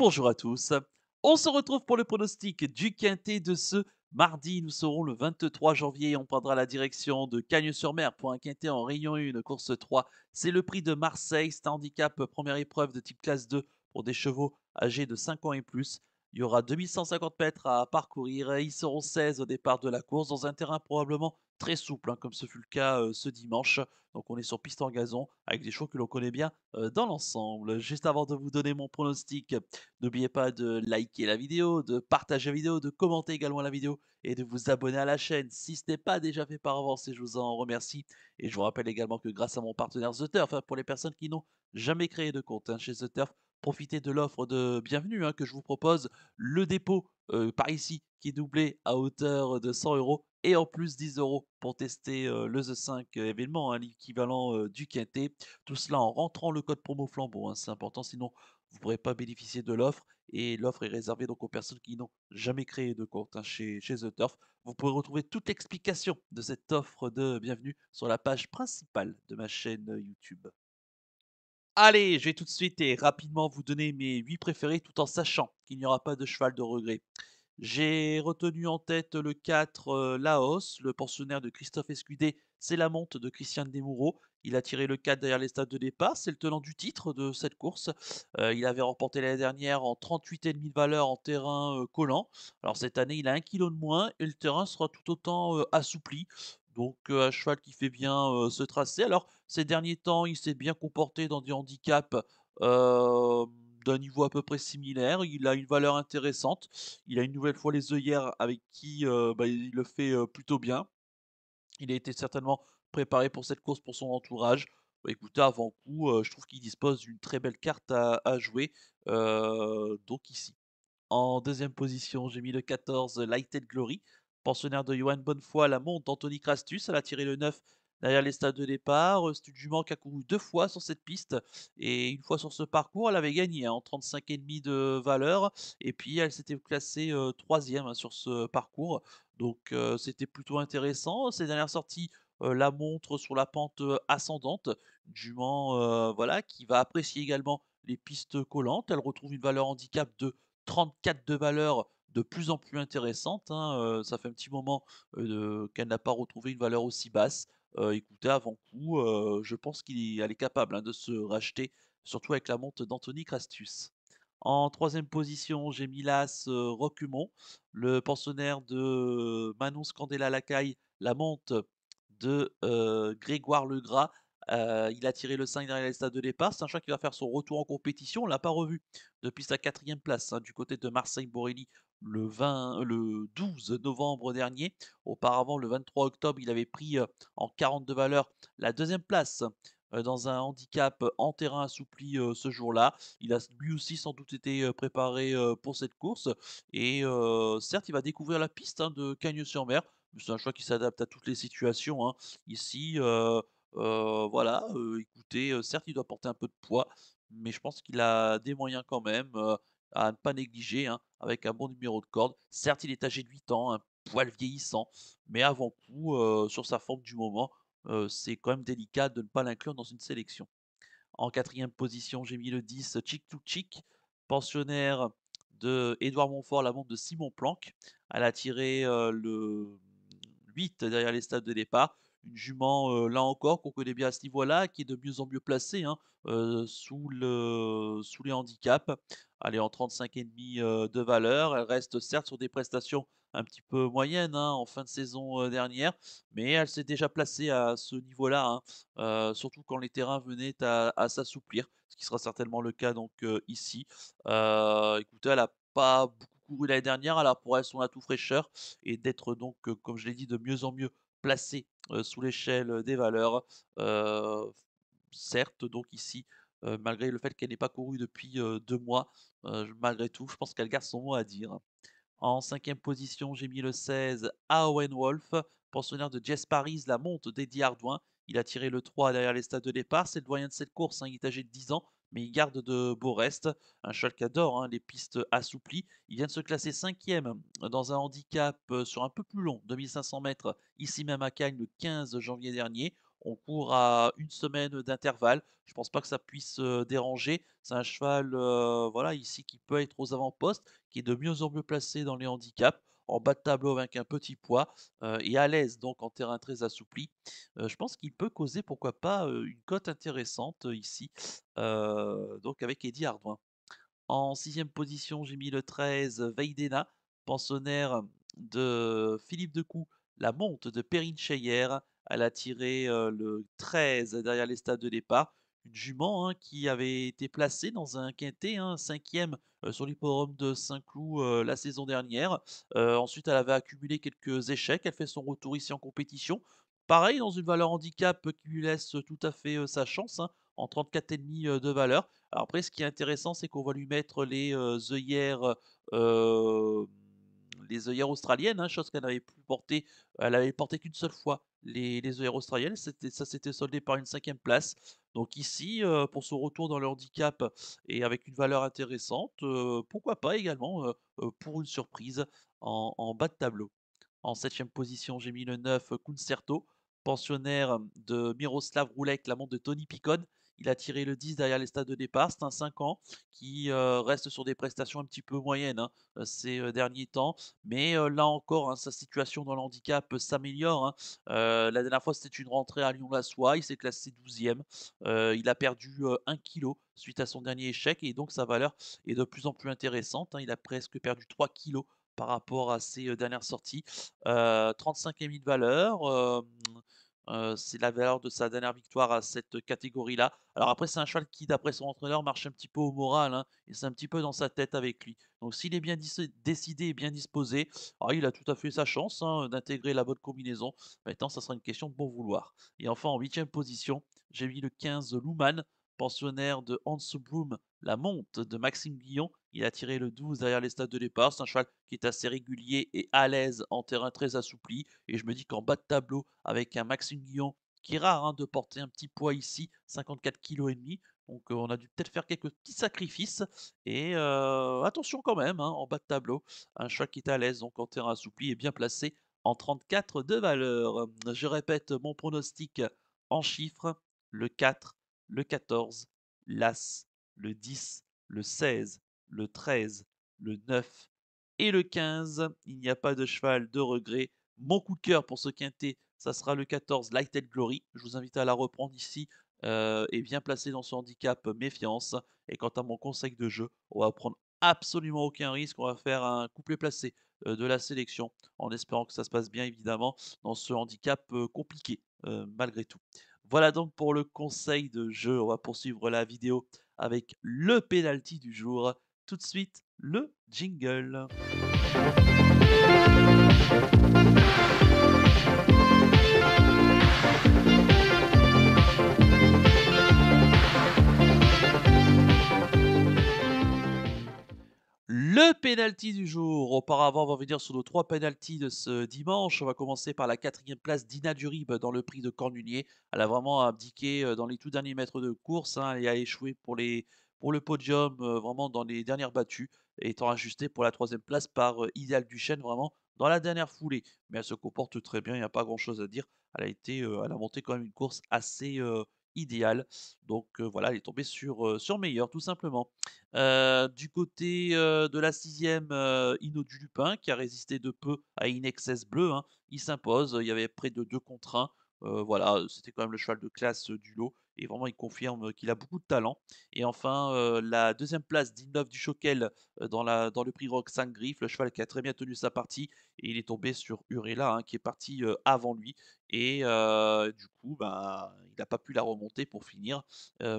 bonjour à tous. On se retrouve pour le pronostic du quintet de ce mardi. Nous serons le 23 janvier et on prendra la direction de Cagnes-sur-Mer pour un quintet en rayon 1, course 3. C'est le prix de Marseille, c'est handicap euh, première épreuve de type classe 2 pour des chevaux âgés de 5 ans et plus. Il y aura 2150 mètres à parcourir. Ils seront 16 au départ de la course dans un terrain probablement très souple, hein, comme ce fut le cas ce dimanche. Donc on est sur piste en gazon, avec des chevaux que l'on connaît bien dans l'ensemble. Juste avant de vous donner mon pronostic, n'oubliez pas de liker la vidéo, de partager la vidéo, de commenter également la vidéo et de vous abonner à la chaîne si ce n'est pas déjà fait par avance et je vous en remercie. Et je vous rappelle également que grâce à mon partenaire The Turf, hein, pour les personnes qui n'ont jamais créé de compte hein, chez The Turf, profitez de l'offre de bienvenue que je vous propose. Le dépôt euh, par ici qui est doublé à hauteur de 100 euros et en plus 10 euros pour tester euh, le The 5 euh, événement, hein, l'équivalent du Quintet. Tout cela en rentrant le code promo flambeau, hein, c'est important, sinon vous ne pourrez pas bénéficier de l'offre et l'offre est réservée donc aux personnes qui n'ont jamais créé de compte hein, chez, chez The Turf. Vous pourrez retrouver toute l'explication de cette offre de bienvenue sur la page principale de ma chaîne YouTube. Allez, je vais tout de suite et rapidement vous donner mes 8 préférés tout en sachant qu'il n'y aura pas de cheval de regret. J'ai retenu en tête le 4 euh, Laos, le pensionnaire de Christophe Escudé, c'est la monte de Christian Desmoureaux. Il a tiré le 4 derrière les stades de départ, c'est le tenant du titre de cette course. Euh, il avait remporté l'année dernière en 38,5 de valeur en terrain euh, collant. Alors cette année, il a 1 kg de moins et le terrain sera tout autant assoupli. Donc un cheval qui fait bien ce tracé. Alors ces derniers temps, il s'est bien comporté dans des handicaps d'un niveau à peu près similaire. Il a une valeur intéressante. Il a une nouvelle fois les œillères avec qui bah, il le fait plutôt bien. Il a été certainement préparé pour cette course pour son entourage. Bah, écoutez, avant coup, je trouve qu'il dispose d'une très belle carte à, à jouer. donc ici. En deuxième position, j'ai mis le 14 Lighted Glory. Pensionnaire de Johan Bonnefoy, la montre d'Anthony Crastus, elle a tiré le 9 derrière les stades de départ. jument euh, qui a couru deux fois sur cette piste et une fois sur ce parcours, elle avait gagné hein, en 35,5 de valeur et puis elle s'était classée euh, troisième hein, sur ce parcours. Donc euh, c'était plutôt intéressant. Ces dernières sorties, la montre sur la pente ascendante. Jument, voilà, qui va apprécier également les pistes collantes. Elle retrouve une valeur handicap de 34 de valeur de plus en plus intéressante. Hein, euh, ça fait un petit moment euh, qu'elle n'a pas retrouvé une valeur aussi basse. Euh, écoutez, avant coup, je pense qu'elle est capable hein, de se racheter, surtout avec la monte d'Anthony Crastus. En troisième position, j'ai Milas Rocumont, le pensionnaire de Manon Scandella Lacaille, la monte de Grégoire Legras euh, il a tiré le 5 derrière les stades de départ, un c'est choix qui va faire son retour en compétition. On ne l'a pas revu depuis sa quatrième place hein, du côté de Marseille-Borelli le, 12 novembre dernier. Auparavant, le 23 octobre, il avait pris euh, en 42 valeurs la deuxième place euh, dans un handicap en terrain assoupli ce jour-là. Il a lui aussi sans doute été préparé pour cette course. Et certes, il va découvrir la piste hein, de Cagnes-sur-Mer. C'est un choix qui s'adapte à toutes les situations. Hein. Ici, voilà, écoutez, certes, il doit porter un peu de poids, mais je pense qu'il a des moyens quand même à ne pas négliger, hein, avec un bon numéro de corde. Certes, il est âgé de 8 ans, un poil vieillissant, mais avant tout, sur sa forme du moment, c'est quand même délicat de ne pas l'inclure dans une sélection. En quatrième position, j'ai mis le 10, Chick to Chick, pensionnaire de Édouard Montfort, la montre de Simon Planck. Elle a tiré le 8 derrière les stades de départ une jument, là encore, qu'on connaît bien à ce niveau-là, qui est de mieux en mieux placée hein, sous, le, sous les handicaps. Elle est en 35,5 de valeur. Elle reste certes sur des prestations un petit peu moyennes hein, en fin de saison dernière, mais elle s'est déjà placée à ce niveau-là, hein, surtout quand les terrains venaient à, s'assouplir, ce qui sera certainement le cas donc ici. écoutez, elle n'a pas beaucoup couru l'année dernière, alors pour elle son atout fraîcheur et d'être donc, comme je l'ai dit, de mieux en mieux placée euh, sous l'échelle des valeurs. certes, donc ici, malgré le fait qu'elle n'ait pas couru depuis deux mois, malgré tout, je pense qu'elle garde son mot à dire. En cinquième position, j'ai mis le 16 à Owen Wolf, pensionnaire de Jess Paris, la monte d'Eddie Ardouin. Il a tiré le 3 derrière les stades de départ. C'est le doyen de cette course, hein. il est âgé de 10 ans mais il garde de beaux restes. Un cheval qui adore hein, les pistes assouplies. Il vient de se classer cinquième dans un handicap euh, sur un peu plus long, 2500 mètres, ici même à Cagnes, le 15 janvier dernier. On court à une semaine d'intervalle. Je ne pense pas que ça puisse euh, déranger. C'est un cheval, euh, voilà, ici qui peut être aux avant-postes, qui est de mieux en mieux placé dans les handicaps en bas de tableau avec un petit poids et à l'aise donc en terrain très assoupli, je pense qu'il peut causer pourquoi pas une cote intéressante ici, donc avec Eddie Ardouin. En sixième position, j'ai mis le 13 Veidena, pensionnaire de Philippe Decoux, la monte de Perrine Cheyer. Elle a tiré le 13 derrière les stades de départ une jument hein, qui avait été placée dans un quintet, un hein, cinquième euh, sur l'hippodrome de Saint-Cloud euh, la saison dernière. Euh, ensuite, elle avait accumulé quelques échecs. Elle fait son retour ici en compétition. Pareil, dans une valeur handicap qui lui laisse tout à fait sa chance, hein, en 34,5 de valeur. après, ce qui est intéressant, c'est qu'on va lui mettre les œillères les australiennes, chose qu'elle n'avait plus porter elle avait porté qu'une seule fois les, les australiennes. Ça s'était soldé par une cinquième place. Donc ici, euh, pour ce retour dans le handicap et avec une valeur intéressante, euh, pourquoi pas également euh, pour une surprise en, bas de tableau. En septième position, j'ai mis le 9 Concerto, pensionnaire de Miroslav la l'amant de Tony Picon. Il a tiré le 10 derrière les stades de départ. C'est un 5 ans qui euh, reste sur des prestations un petit peu moyennes hein, euh, ces euh, derniers temps. Mais là encore, hein, sa situation dans l'handicap s'améliore. Hein. la dernière fois, c'était une rentrée à Lyon-la-Soie. Il s'est classé 12e. il a perdu 1 kg suite à son dernier échec. Et donc, sa valeur est de plus en plus intéressante. Il a presque perdu 3 kg par rapport à ses dernières sorties. 35 de valeur euh, c'est la valeur de sa dernière victoire à cette catégorie-là. Alors après, c'est un cheval qui, d'après son entraîneur, marche un petit peu au moral. Hein, et c'est un petit peu dans sa tête avec lui. Donc s'il est bien décidé et bien disposé, alors ah, il a tout à fait sa chance hein, d'intégrer la bonne combinaison. Maintenant, ça sera une question de bon vouloir. Et enfin, en huitième position, j'ai mis le 15 Louman, pensionnaire de Hans Blum, la monte de Maxime Guillon il a tiré le 12 derrière les stades de départ. C'est un cheval qui est assez régulier et à l'aise en terrain très assoupli. Et je me dis qu'en bas de tableau, avec un Maxime Guillon, qui est rare hein, de porter un petit poids ici, 54 kg et demi. Donc euh, on a dû peut-être faire quelques petits sacrifices. Et euh, attention quand même, hein, en bas de tableau, un cheval qui est à l'aise, donc en terrain assoupli et bien placé en 34 de valeur. Je répète mon pronostic en chiffres, le 4, le 14, l'As, le 10, le 16, le 13, le 9 et le 15. Il n'y a pas de cheval de regret. Mon coup de cœur pour ce quintet, ça sera le 14, Light Glory. Je vous invite à la reprendre ici. Euh, et bien placer dans ce handicap, euh, méfiance. Et quant à mon conseil de jeu, on va prendre absolument aucun risque. On va faire un couplet placé euh, de la sélection en espérant que ça se passe bien évidemment dans ce handicap compliqué malgré tout. Voilà donc pour le conseil de jeu. On va poursuivre la vidéo avec le pénalty du jour tout de suite le jingle. Le penalty du jour. Auparavant, on va venir sur nos trois penalties de ce dimanche. On va commencer par la quatrième place d'Ina Durib dans le prix de Cornulier. Elle a vraiment abdiqué euh, dans les tout derniers mètres de course. et hein. a échoué pour les pour le podium, euh, vraiment dans les dernières battues, étant ajusté pour la troisième place par euh, Idéal Duchesne, vraiment dans la dernière foulée. Mais elle se comporte très bien, il n'y a pas grand-chose à dire. Elle a, été, euh, elle a monté quand même une course assez idéale. Donc voilà, elle est tombée sur, sur meilleur, tout simplement. du côté de la sixième, Ino du Lupin, qui a résisté de peu à Inexcess Bleu, hein, il s'impose. Il y avait près de deux contre 1. voilà, c'était quand même le cheval de classe du lot et vraiment il confirme qu'il a beaucoup de talent. Et enfin, euh, la deuxième place d'Innov du Choquel euh, dans, la, dans le prix Rock 5 Griffes, le cheval qui a très bien tenu sa partie et il est tombé sur Urella hein, qui est parti euh, avant lui. Et du coup, ben, il n'a pas pu la remonter pour finir,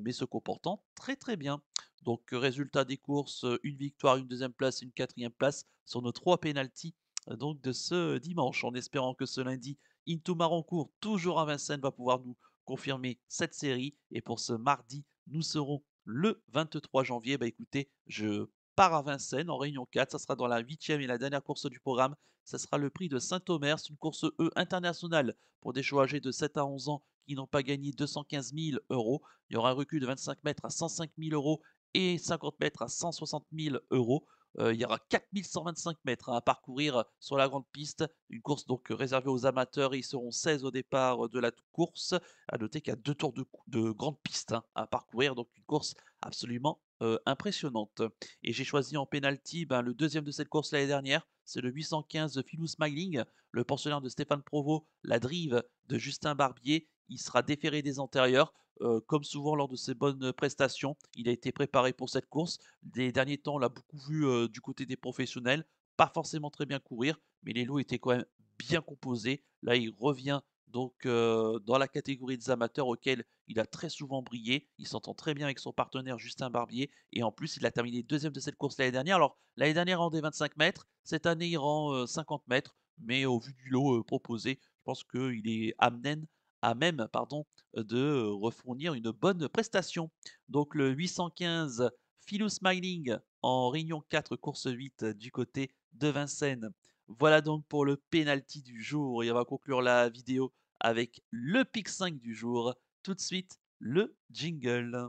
mais se comportant très très bien. Donc résultat des courses, une victoire, une deuxième place, une quatrième place sur nos trois pénalties donc de ce dimanche, en espérant que ce lundi, Into Marancourt, toujours à Vincennes, va pouvoir nous confirmer cette série. Et pour ce mardi, nous serons le 23 janvier. Bah écoutez, je pars à Vincennes en Réunion 4. Ça sera dans la huitième et la dernière course du programme. Ça sera le prix de Saint-Omer. C'est une course E internationale pour des chevaux âgés de 7 à 11 ans qui n'ont pas gagné 215 000 euros. Il y aura un recul de 25 mètres à 105 000 euros et 50 mètres à 160 000 euros il y aura 4125 mètres hein, à parcourir sur la grande piste. Une course donc réservée aux amateurs. Ils seront 16 au départ de la course. À noter qu'il y a deux tours de, grande piste hein, à parcourir. Donc une course absolument impressionnante. Et j'ai choisi en pénalty ben, le deuxième de cette course l'année dernière. C'est le 815 Philou Smiling, le pensionnaire de Stéphane Provost, la drive de Justin Barbier. Il sera déféré des antérieurs. Euh, comme souvent lors de ses bonnes euh, prestations, il a été préparé pour cette course. des derniers temps, on l'a beaucoup vu euh, du côté des professionnels. Pas forcément très bien courir, mais les lots étaient quand même bien composés. Là, il revient donc dans la catégorie des amateurs auxquels il a très souvent brillé. Il s'entend très bien avec son partenaire Justin Barbier. Et en plus, il a terminé deuxième de cette course l'année dernière. Alors, l'année dernière, il rendait 25 mètres. Cette année, il rend 50 mètres. Mais au vu du lot proposé, je pense qu'il est amené à même pardon, de refournir une bonne prestation. Donc le 815 Philo Smiling en réunion 4 course 8 du côté de Vincennes. Voilà donc pour le penalty du jour et on va conclure la vidéo avec le pic 5 du jour. Tout de suite, le jingle.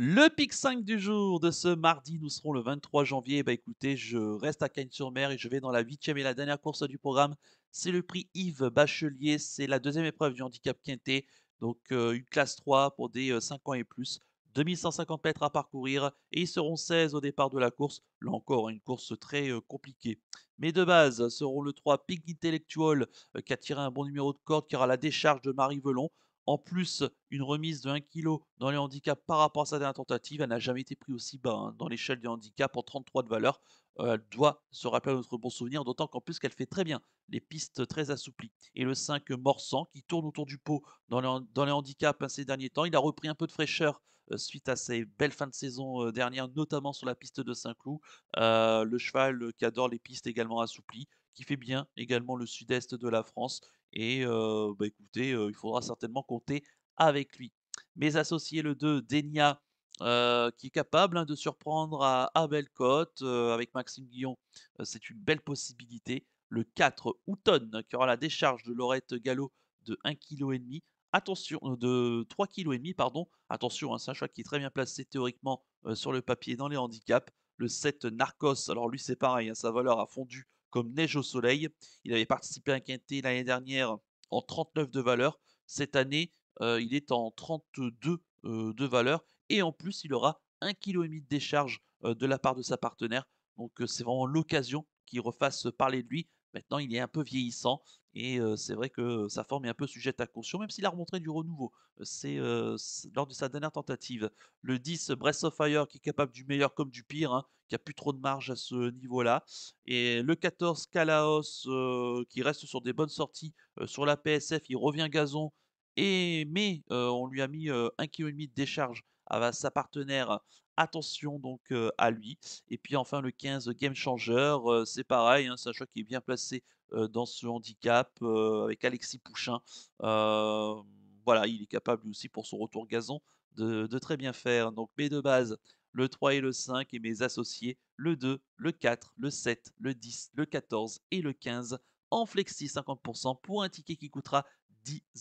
Le pic 5 du jour de ce mardi, nous serons le 23 janvier. Bah, écoutez, je reste à Cagnes-sur-Mer et je vais dans la huitième et la dernière course du programme. C'est le prix Yves Bachelier. C'est la deuxième épreuve du handicap quintet. Donc euh, une classe 3 pour des 5 euh, ans et plus. 2150 mètres à parcourir et ils seront 16 au départ de la course. Là encore, une course très euh, compliquée. Mais de base seront le 3 Pig Intellectual qui a tiré un bon numéro de corde, qui aura la décharge de Marie Velon en plus une remise de 1 kg dans les handicaps par rapport à sa dernière tentative. Elle n'a jamais été prise aussi bas hein. dans l'échelle des handicaps en 33 de valeur. Euh, elle doit se rappeler à notre bon souvenir, d'autant qu'en plus qu'elle fait très bien les pistes très assouplies. Et le 5 Morsan qui tourne autour du pot dans les, handicaps hein, ces derniers temps. Il a repris un peu de fraîcheur euh, suite à ses belles fins de saison euh, dernières, notamment sur la piste de Saint-Cloud. le cheval qui adore les pistes également assouplies, qui fait bien également le sud-est de la France et bah, écoutez, il faudra certainement compter avec lui. Mes associés, le 2, Denia, qui est capable hein, de surprendre à, Cote avec Maxime Guillon, c'est une belle possibilité. Le 4, Houton, qui aura la décharge de Lorette Gallo de 1,5 kg. Attention, de 3,5 kg, pardon. Attention, c'est un hein, choix qui est très bien placé théoriquement sur le papier dans les handicaps. Le 7, Narcos, alors lui c'est pareil, hein, sa valeur a fondu comme Neige au Soleil. Il avait participé à un quintet l'année dernière en 39 de valeur. Cette année, euh, il est en 32 euh, de valeur. Et en plus, il aura 1,5 kg de décharge euh, de la part de sa partenaire. Donc c'est vraiment l'occasion qu'il refasse parler de lui Maintenant, il est un peu vieillissant et c'est vrai que sa forme est un peu sujette à caution, même s'il a remontré du renouveau. C'est lors de sa dernière tentative. Le 10, Breath of Fire, qui est capable du meilleur comme du pire, hein, qui a plus trop de marge à ce niveau-là. Et le 14, Kalaos, qui reste sur des bonnes sorties sur la PSF, il revient gazon. Et, mais on lui a mis 1,5 kg de décharge sa partenaire. Attention donc à lui. Et puis enfin le 15 Game Changer, c'est pareil, hein, un choix qui est bien placé dans ce handicap avec Alexis Pouchin. voilà, il est capable aussi pour son retour gazon de, très bien faire. Donc mes de base, le 3 et le 5 et mes associés, le 2, le 4, le 7, le 10, le 14 et le 15 en flexi 50% pour un ticket qui coûtera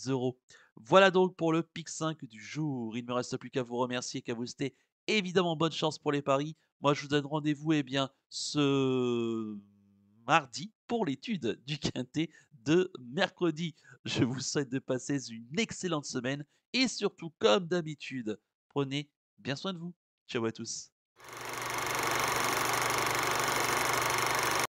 euros. Voilà donc pour le PIC 5 du jour. Il ne me reste plus qu'à vous remercier, qu'à vous souhaiter évidemment bonne chance pour les paris. Moi, je vous donne rendez-vous eh bien, ce mardi pour l'étude du quintet de mercredi. Je vous souhaite de passer une excellente semaine et surtout, comme d'habitude, prenez bien soin de vous. Ciao à tous.